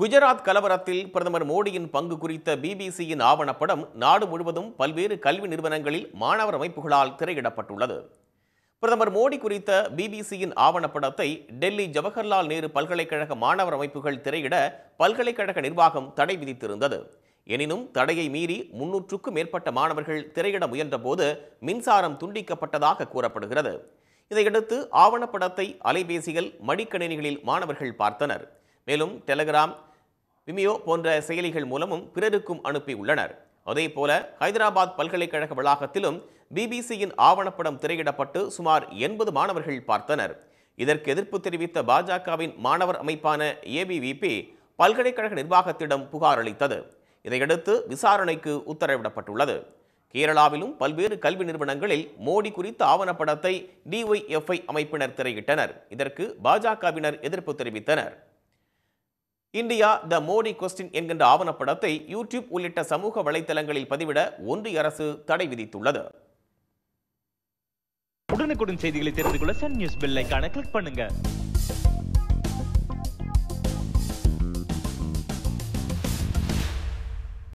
குஜராத் கலவரத்தில் பிரதமர் மோடியின் பங்கு குறித்த பிபிசியின் ஆவணப்படம் நாடு முழுவதும் பல்வேறு கல்வி நிறுவனங்களில் மாணவர் அமைப்புகளால் திரையிடப்பட்டுள்ளது பிரதமர் மோடி குறித்த பிபிசியின் ஆவணப்படத்தை டெல்லி ஜவஹர்லால் நேரு பல்கலைக்கழக மாணவர் அமைப்புகள் திரையிட பல்கலைக்கழக நிர்வாகம் தடை விதித்திருந்தது எனினும் தடையை மீறி முன்னூற்றுக்கும் மேற்பட்ட மாணவர்கள் திரையிட முயன்றபோது மின்சாரம் துண்டிக்கப்பட்டதாக கூறப்படுகிறது இதையடுத்து ஆவணப்படத்தை அலைபேசிகள் மடிக்கணினிகளில் மாணவர்கள் பார்த்தனர் மேலும் டெலகிராம் விமியோ போன்ற செயலிகள் மூலமும் பிறருக்கும் அனுப்பியுள்ளனர் அதேபோல ஹைதராபாத் பல்கலைக்கழக வளாகத்திலும் பிபிசியின் ஆவணப்படம் திரையிடப்பட்டு சுமார் எண்பது மாணவர்கள் பார்த்தனர் இதற்கு எதிர்ப்பு தெரிவித்த பாஜகவின் மாணவர் அமைப்பான ஏபிவிபி பல்கலைக்கழக நிர்வாகத்திடம் புகார் அளித்தது இதையடுத்து விசாரணைக்கு உத்தரவிடப்பட்டுள்ளது கேரளாவிலும் பல்வேறு கல்வி நிறுவனங்களில் மோடி குறித்த ஆவணப்படத்தை டிஒய்எஃப்ஐ அமைப்பினர் திரையிட்டனர் இதற்கு பாஜகவினர் எதிர்ப்பு தெரிவித்தனர் இந்தியா த மோடி கொஸ்டின் என்கின்ற ஆவணப்படத்தை யூடியூப் உள்ளிட்ட சமூக வலைதளங்களில் பதிவிட ஒன்றிய அரசு தடை விதித்துள்ளது உடனுக்குடன் செய்திகளை தெரிந்து கொள்ள சன் நியூஸ் பில்லைக்கான கிளிக் பண்ணுங்க